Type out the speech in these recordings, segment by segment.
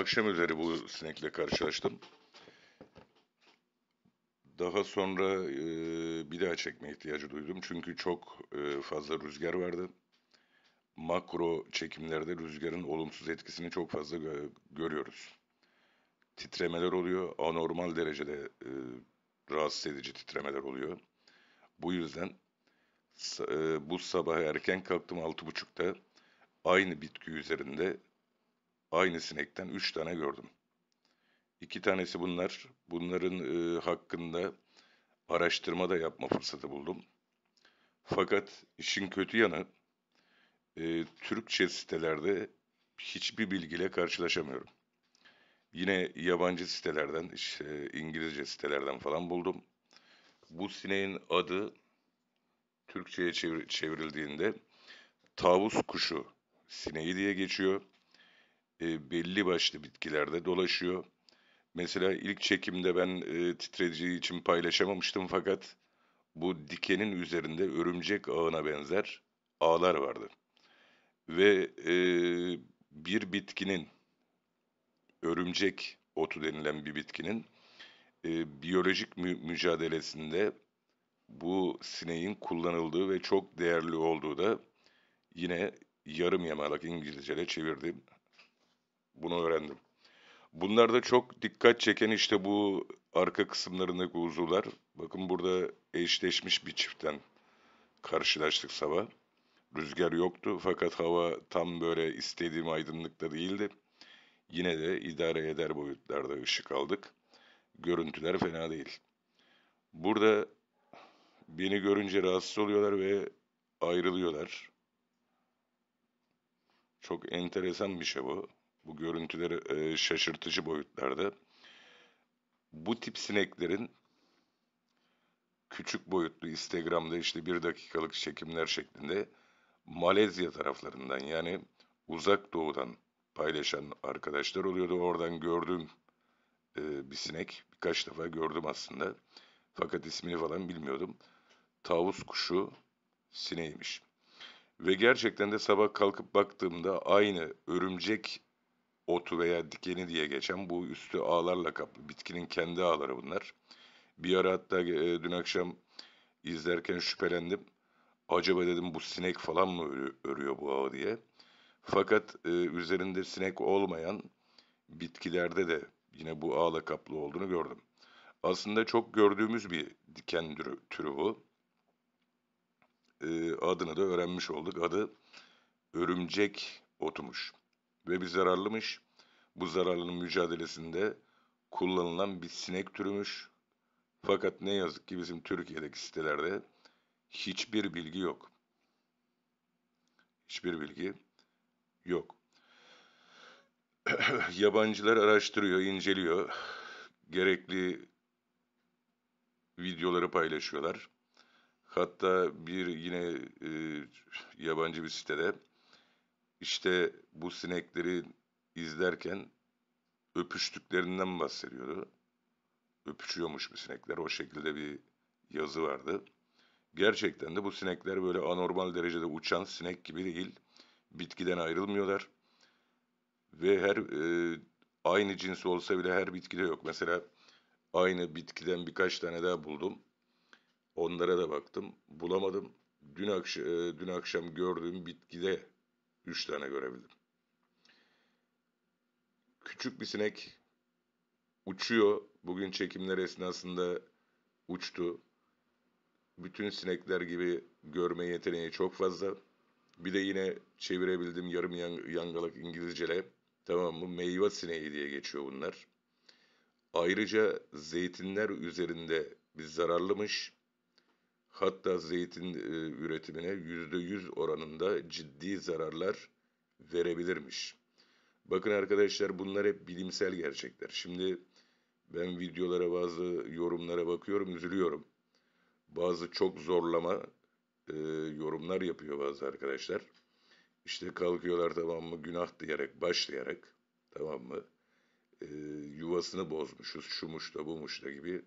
akşam üzeri bu sinekle karşılaştım. Daha sonra e, bir daha çekme ihtiyacı duydum. Çünkü çok e, fazla rüzgar vardı. Makro çekimlerde rüzgarın olumsuz etkisini çok fazla gö- görüyoruz. Titremeler oluyor. Anormal derecede e, rahatsız edici titremeler oluyor. Bu yüzden e, bu sabah erken kalktım 6.30'da aynı bitki üzerinde aynı sinekten üç tane gördüm. İki tanesi bunlar. Bunların e, hakkında araştırma da yapma fırsatı buldum. Fakat işin kötü yanı e, Türkçe sitelerde hiçbir bilgiyle karşılaşamıyorum. Yine yabancı sitelerden, işte İngilizce sitelerden falan buldum. Bu sineğin adı Türkçe'ye çevir çevrildiğinde tavus kuşu sineği diye geçiyor e, belli başlı bitkilerde dolaşıyor. Mesela ilk çekimde ben e, titreyiciyi için paylaşamamıştım fakat bu dikenin üzerinde örümcek ağına benzer ağlar vardı. Ve e, bir bitkinin, örümcek otu denilen bir bitkinin e, biyolojik mü mücadelesinde bu sineğin kullanıldığı ve çok değerli olduğu da yine yarım yamalak İngilizce'de çevirdim. Bunu öğrendim. Bunlarda çok dikkat çeken işte bu arka kısımlarındaki uzuvlar. Bakın burada eşleşmiş bir çiftten karşılaştık sabah. Rüzgar yoktu fakat hava tam böyle istediğim aydınlıkta değildi. Yine de idare eder boyutlarda ışık aldık. Görüntüler fena değil. Burada beni görünce rahatsız oluyorlar ve ayrılıyorlar. Çok enteresan bir şey bu. Bu görüntüleri e, şaşırtıcı boyutlarda. Bu tip sineklerin küçük boyutlu Instagram'da işte bir dakikalık çekimler şeklinde Malezya taraflarından yani uzak doğudan paylaşan arkadaşlar oluyordu. Oradan gördüğüm e, bir sinek birkaç defa gördüm aslında. Fakat ismini falan bilmiyordum. Tavus kuşu sineğiymiş. Ve gerçekten de sabah kalkıp baktığımda aynı örümcek otu veya dikeni diye geçen bu üstü ağlarla kaplı bitkinin kendi ağları bunlar. Bir ara hatta e, dün akşam izlerken şüphelendim. Acaba dedim bu sinek falan mı örüyor bu ağ diye. Fakat e, üzerinde sinek olmayan bitkilerde de yine bu ağla kaplı olduğunu gördüm. Aslında çok gördüğümüz bir diken türü bu. E, adını da öğrenmiş olduk. Adı örümcek otumuş ve bir zararlımış. Bu zararlının mücadelesinde kullanılan bir sinek türümüş. Fakat ne yazık ki bizim Türkiye'deki sitelerde hiçbir bilgi yok. Hiçbir bilgi yok. Yabancılar araştırıyor, inceliyor. Gerekli videoları paylaşıyorlar. Hatta bir yine e, yabancı bir sitede işte bu sinekleri izlerken öpüştüklerinden bahsediyordu. Öpüşüyormuş bu sinekler. O şekilde bir yazı vardı. Gerçekten de bu sinekler böyle anormal derecede uçan sinek gibi değil. Bitkiden ayrılmıyorlar. Ve her e, aynı cins olsa bile her bitkide yok. Mesela aynı bitkiden birkaç tane daha buldum. Onlara da baktım. Bulamadım. Dün, akş e, dün akşam gördüğüm bitkide 3 tane görebildim. Küçük bir sinek uçuyor. Bugün çekimler esnasında uçtu. Bütün sinekler gibi görme yeteneği çok fazla. Bir de yine çevirebildim yarım yangalak İngilizce'le. Tamam mı? Meyve sineği diye geçiyor bunlar. Ayrıca zeytinler üzerinde bir zararlımış hatta zeytin e, üretimine %100 oranında ciddi zararlar verebilirmiş. Bakın arkadaşlar bunlar hep bilimsel gerçekler. Şimdi ben videolara bazı yorumlara bakıyorum üzülüyorum. Bazı çok zorlama e, yorumlar yapıyor bazı arkadaşlar. İşte kalkıyorlar tamam mı günah diyerek başlayarak tamam mı e, yuvasını bozmuşuz şumuş da bumuş da gibi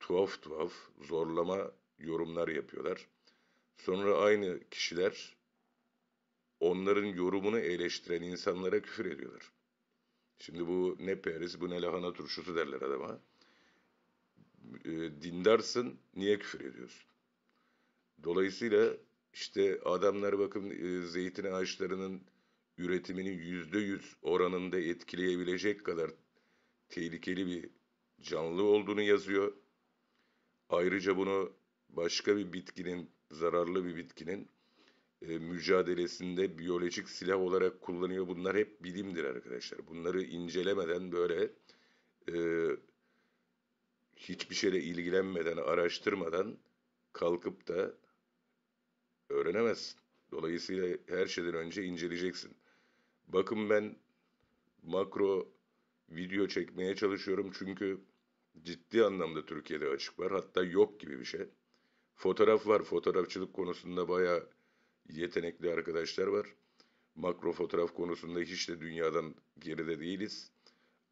tuhaf tuhaf zorlama yorumlar yapıyorlar. Sonra aynı kişiler onların yorumunu eleştiren insanlara küfür ediyorlar. Şimdi bu ne periz bu ne lahana turşusu derler adama. E, dindarsın niye küfür ediyorsun? Dolayısıyla işte adamlar bakın e, zeytin ağaçlarının üretimini yüzde yüz oranında etkileyebilecek kadar tehlikeli bir canlı olduğunu yazıyor. Ayrıca bunu başka bir bitkinin, zararlı bir bitkinin e, mücadelesinde biyolojik silah olarak kullanıyor. Bunlar hep bilimdir arkadaşlar. Bunları incelemeden böyle e, hiçbir şeyle ilgilenmeden, araştırmadan kalkıp da öğrenemezsin. Dolayısıyla her şeyden önce inceleyeceksin. Bakın ben makro video çekmeye çalışıyorum çünkü ciddi anlamda Türkiye'de açık var. Hatta yok gibi bir şey. Fotoğraf var. Fotoğrafçılık konusunda bayağı yetenekli arkadaşlar var. Makro fotoğraf konusunda hiç de dünyadan geride değiliz.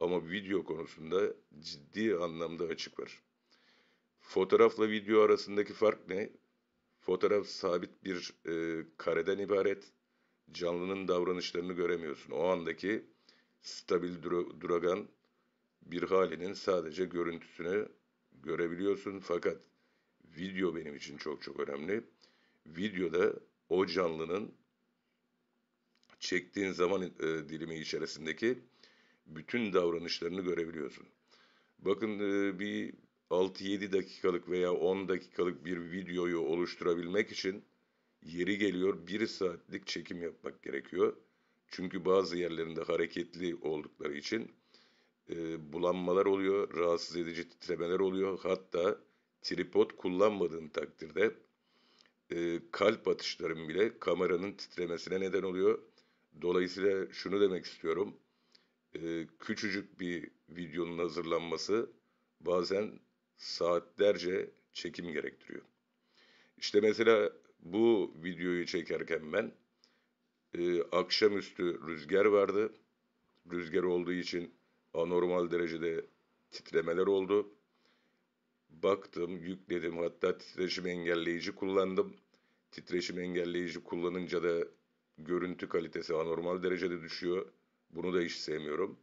Ama video konusunda ciddi anlamda açık var. Fotoğrafla video arasındaki fark ne? Fotoğraf sabit bir e, kareden ibaret. Canlının davranışlarını göremiyorsun. O andaki stabil dur duragan bir halinin sadece görüntüsünü görebiliyorsun. Fakat video benim için çok çok önemli. Videoda o canlının çektiğin zaman e, dilimi içerisindeki bütün davranışlarını görebiliyorsun. Bakın e, bir 6-7 dakikalık veya 10 dakikalık bir videoyu oluşturabilmek için yeri geliyor 1 saatlik çekim yapmak gerekiyor. Çünkü bazı yerlerinde hareketli oldukları için e, bulanmalar oluyor, rahatsız edici titremeler oluyor. Hatta tripod kullanmadığın takdirde e, kalp atışların bile kameranın titremesine neden oluyor. Dolayısıyla şunu demek istiyorum. E, küçücük bir videonun hazırlanması bazen saatlerce çekim gerektiriyor. İşte mesela bu videoyu çekerken ben e, akşamüstü rüzgar vardı. Rüzgar olduğu için anormal derecede titremeler oldu baktım, yükledim. Hatta titreşim engelleyici kullandım. Titreşim engelleyici kullanınca da görüntü kalitesi anormal derecede düşüyor. Bunu da hiç sevmiyorum.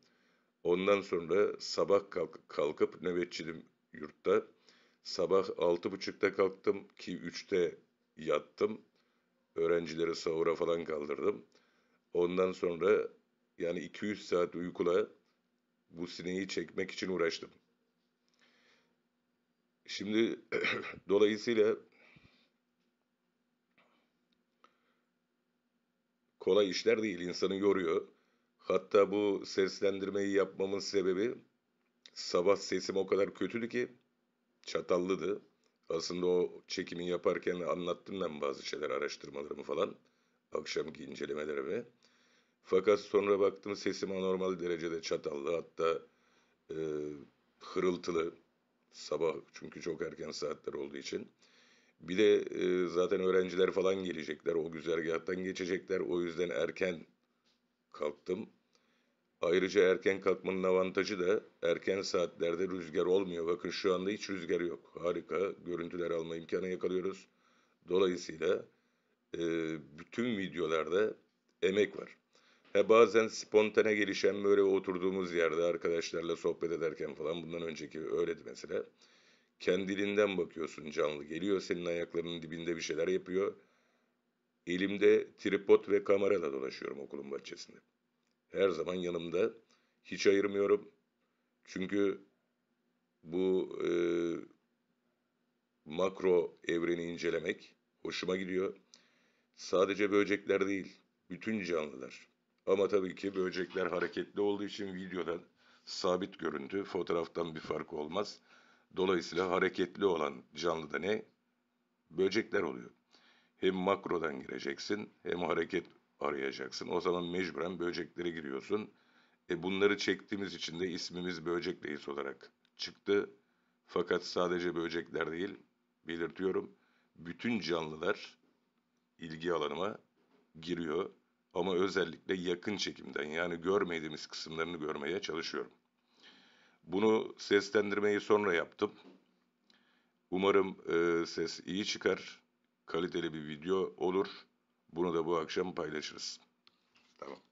Ondan sonra sabah kalk kalkıp nöbetçidim yurtta. Sabah 6.30'da kalktım ki 3'te yattım. Öğrencileri sahura falan kaldırdım. Ondan sonra yani 200 saat uykula bu sineği çekmek için uğraştım. Şimdi dolayısıyla kolay işler değil insanı yoruyor. Hatta bu seslendirmeyi yapmamın sebebi sabah sesim o kadar kötüydü ki çatallıdı. Aslında o çekimi yaparken anlattım ben bazı şeyler araştırmalarımı falan. Akşamki incelemelerimi. Fakat sonra baktım sesim anormal derecede çatallı hatta e, hırıltılı. Sabah çünkü çok erken saatler olduğu için. Bir de e, zaten öğrenciler falan gelecekler. O güzergahtan geçecekler. O yüzden erken kalktım. Ayrıca erken kalkmanın avantajı da erken saatlerde rüzgar olmuyor. Bakın şu anda hiç rüzgar yok. Harika görüntüler alma imkanı yakalıyoruz. Dolayısıyla e, bütün videolarda emek var. He bazen spontane gelişen böyle oturduğumuz yerde arkadaşlarla sohbet ederken falan bundan önceki öğledi mesela. Kendiliğinden bakıyorsun canlı geliyor senin ayaklarının dibinde bir şeyler yapıyor. Elimde tripod ve kamerayla dolaşıyorum okulun bahçesinde. Her zaman yanımda. Hiç ayırmıyorum. Çünkü bu e, makro evreni incelemek hoşuma gidiyor. Sadece böcekler değil, bütün canlılar. Ama tabii ki böcekler hareketli olduğu için videoda sabit görüntü fotoğraftan bir fark olmaz. Dolayısıyla hareketli olan canlı da ne? Böcekler oluyor. Hem makrodan gireceksin hem hareket arayacaksın. O zaman mecburen böceklere giriyorsun. E bunları çektiğimiz için de ismimiz böcek reis olarak çıktı. Fakat sadece böcekler değil, belirtiyorum. Bütün canlılar ilgi alanıma giriyor ama özellikle yakın çekimden yani görmediğimiz kısımlarını görmeye çalışıyorum. Bunu seslendirmeyi sonra yaptım. Umarım e, ses iyi çıkar, kaliteli bir video olur. Bunu da bu akşam paylaşırız. Tamam.